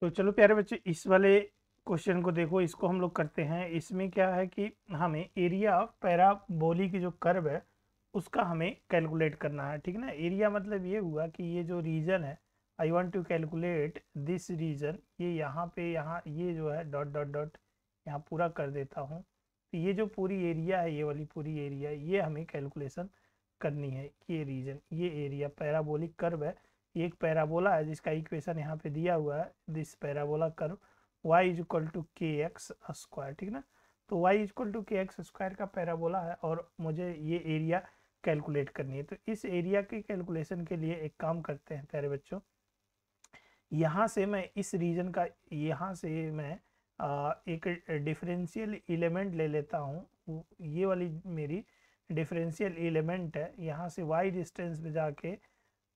तो चलो प्यारे बच्चे इस वाले क्वेश्चन को देखो इसको हम लोग करते हैं इसमें क्या है कि हमें एरिया ऑफ पैराबोली की जो कर्व है उसका हमें कैलकुलेट करना है ठीक ना एरिया मतलब ये हुआ कि ये जो रीजन है I want to calculate this region ये यहाँ पे यहाँ ये जो है डॉट डॉट डॉट यहाँ पूरा कर देता हूँ तो ये जो पूरी एरिया है ये वाली पूरी एरिया ये हमें कैलकुलेशन करनी है ये रीजन ये एरिया पैराबोलिक कर्व है एक पैराबोला है जिसका इक्वेशन यहाँ पे दिया हुआ है this parabola curve Y is equal to K X square ठीक ना तो Y is equal to K X square का पैराबोला है और मुझे ये एरिया कैलकुलेट करनी है तो इस एरिया के कैलकुलेशन के लिए एक काम करते हैं प्यारे बच्चों यहाँ से मैं इस रीजन का यहाँ से मैं आ, एक डिफरेंशियल एलिमेंट ले लेता हूँ ये वाली मेरी डिफरेंशियल एलिमेंट है यहाँ से वाई डिस्टेंस में जाके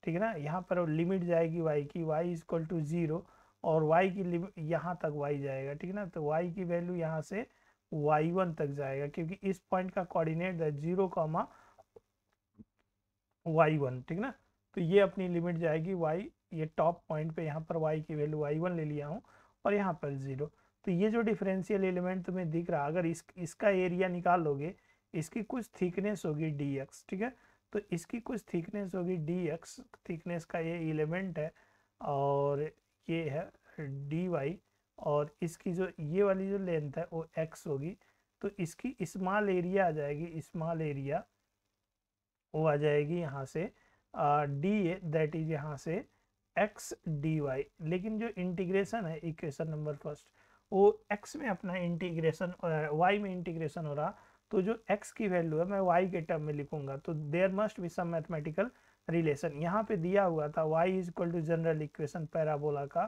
ठीक है ना यहाँ पर लिमिट जाएगी वाई की वाई इक्वल टू ज़ीरो और वाई की लिमिट यहाँ तक वाई जाएगा ठीक है ना तो वाई की वैल्यू यहाँ से वाई वन तक जाएगा क्योंकि इस पॉइंट का कोऑर्डिनेट है जीरो कॉमा वाई वन ठीक ना तो ये अपनी लिमिट जाएगी वाई ये टॉप पॉइंट पे यहाँ पर वाई की वैल्यू वाई वन ले लिया हूँ और यहाँ पर ज़ीरो तो ये जो डिफरेंशियल एलिमेंट तुम्हें दिख रहा अगर इस इसका एरिया निकालोगे इसकी कुछ थिकनेस होगी डी एक्स ठीक है तो इसकी कुछ थिकनेस होगी डी एक्स थिकनेस का ये एलिमेंट है और ये है डी वाई और इसकी जो ये वाली जो लेंथ है वो एक्स होगी तो इसकी स्मॉल एरिया आ जाएगी स्मॉल एरिया वो आ जाएगी यहाँ से डी ए दैट इज यहाँ से एक्स डी वाई लेकिन जो इंटीग्रेशन है इक्वेशन नंबर फर्स्ट वो एक्स में अपना इंटीग्रेशन वाई में इंटीग्रेशन हो रहा तो जो x की वैल्यू है मैं y के टर्म में लिखूंगा तो there must be some mathematical relation यहाँ पे दिया हुआ था y is equal to general equation parabola का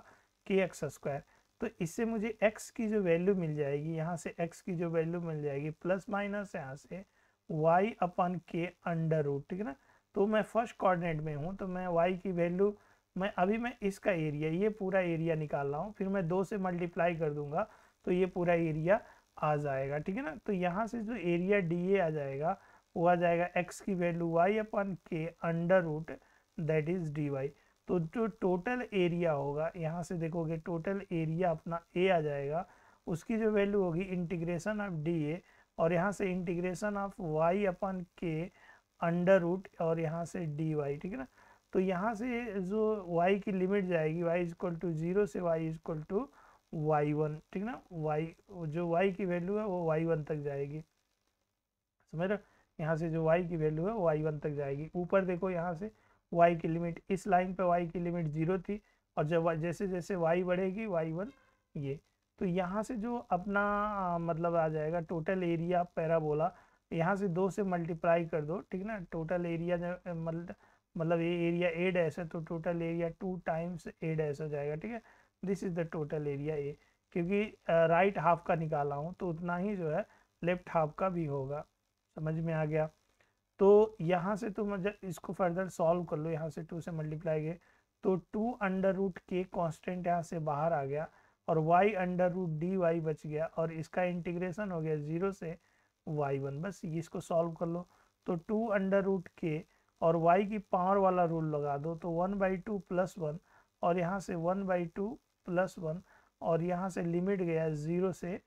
के एक्स स्क्वायर तो इससे मुझे x की जो वैल्यू मिल जाएगी यहाँ से x की जो वैल्यू मिल जाएगी प्लस माइनस यहाँ से y अपन के अंडर रूट ठीक है ना तो मैं फर्स्ट कॉर्डिनेट में हूँ तो मैं y की वैल्यू मैं अभी मैं इसका एरिया ये पूरा एरिया निकाल रहा हूँ फिर मैं दो से मल्टीप्लाई कर दूंगा तो ये पूरा एरिया आ जाएगा ठीक है ना तो यहाँ से जो एरिया डी ए आ जाएगा वो आ जाएगा एक्स की value Y upon K under root that is D Y तो जो टोटल एरिया होगा यहाँ से देखोगे टोटल एरिया अपना ए आ जाएगा उसकी जो वैल्यू होगी इंटीग्रेशन ऑफ डी ए और यहाँ से integration of Y upon K under root और यहाँ से डी वाई ठीक है ना तो यहाँ से जो वाई की लिमिट जाएगी वाई इजक्ल टू जीरो से वाई इजक्ल टू y1 ठीक ना y जो y की वैल्यू है वो y1 तक जाएगी समझ रहे यहाँ से जो y की वैल्यू है वो y1 तक जाएगी ऊपर देखो यहाँ से y की लिमिट इस लाइन पे y की लिमिट जीरो थी और जब जैसे जैसे y बढ़ेगी y1 ये तो यहाँ से जो अपना आ, मतलब आ जाएगा टोटल एरिया पैराबोला यहाँ से दो से मल्टीप्लाई कर दो ठीक ना टोटल एरिया मतलब मतलब ये एरिया ए डैश है तो total area two times A dash हो जाएगा ठीक है this is the total area A क्योंकि राइट हाफ का निकाला हूँ तो उतना ही जो है लेफ्ट हाफ का भी होगा समझ में आ गया तो यहाँ से तुम इसको फर्दर सॉल्व कर लो यहाँ से टू से मल्टीप्लाई गए तो two under root K constant यहाँ से बाहर आ गया और Y under root D Y बच गया और इसका इंटीग्रेशन हो गया ज़ीरो से वाई वन बस इसको सॉल्व कर लो तो टू अंडर रूट के और वाई की पावर वाला रूल लगा दो तो one by two plus one और यहाँ से one by two plus one और यहाँ से लिमिट गया ज़ीरो से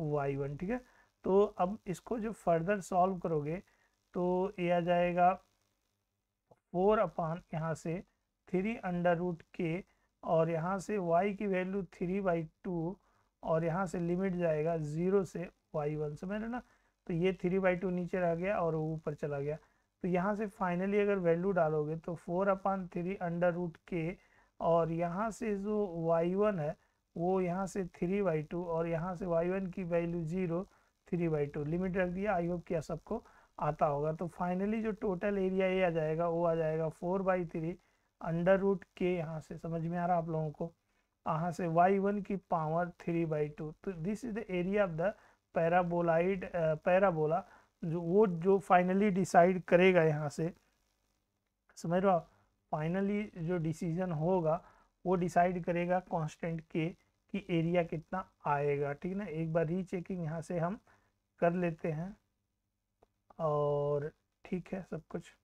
वाई वन ठीक है तो अब इसको जो फर्दर सॉल्व करोगे तो ये आ जाएगा फोर अपान यहाँ से थ्री अंडर रूट के और यहाँ से वाई की वैल्यू थ्री बाई टू और यहाँ से लिमिट जाएगा ज़ीरो से वाई वन समझ रहे ना तो ये थ्री बाई टू नीचे रह गया और ऊपर चला गया तो यहाँ से फाइनली अगर वैल्यू डालोगे तो four upon three under root K और यहाँ से जो वाई वन है वो यहाँ से थ्री बाई टू और यहाँ से वाई वन की value zero three by two limit रख दिया आई होप क्या सबको आता होगा तो फाइनली जो टोटल एरिया ये आ जाएगा वो आ जाएगा four by three under root K यहाँ से समझ में आ रहा आप लोगों को यहाँ से वाई वन की पावर थ्री बाई टू तो this is the area of the paraboloid parabola जो वो जो फाइनली डिसाइड करेगा यहाँ से समझ रहा हो आप फाइनली जो डिसीजन होगा वो डिसाइड करेगा कांस्टेंट के कि एरिया कितना आएगा ठीक ना एक बार रीचेकिंग यहाँ से हम कर लेते हैं और ठीक है सब कुछ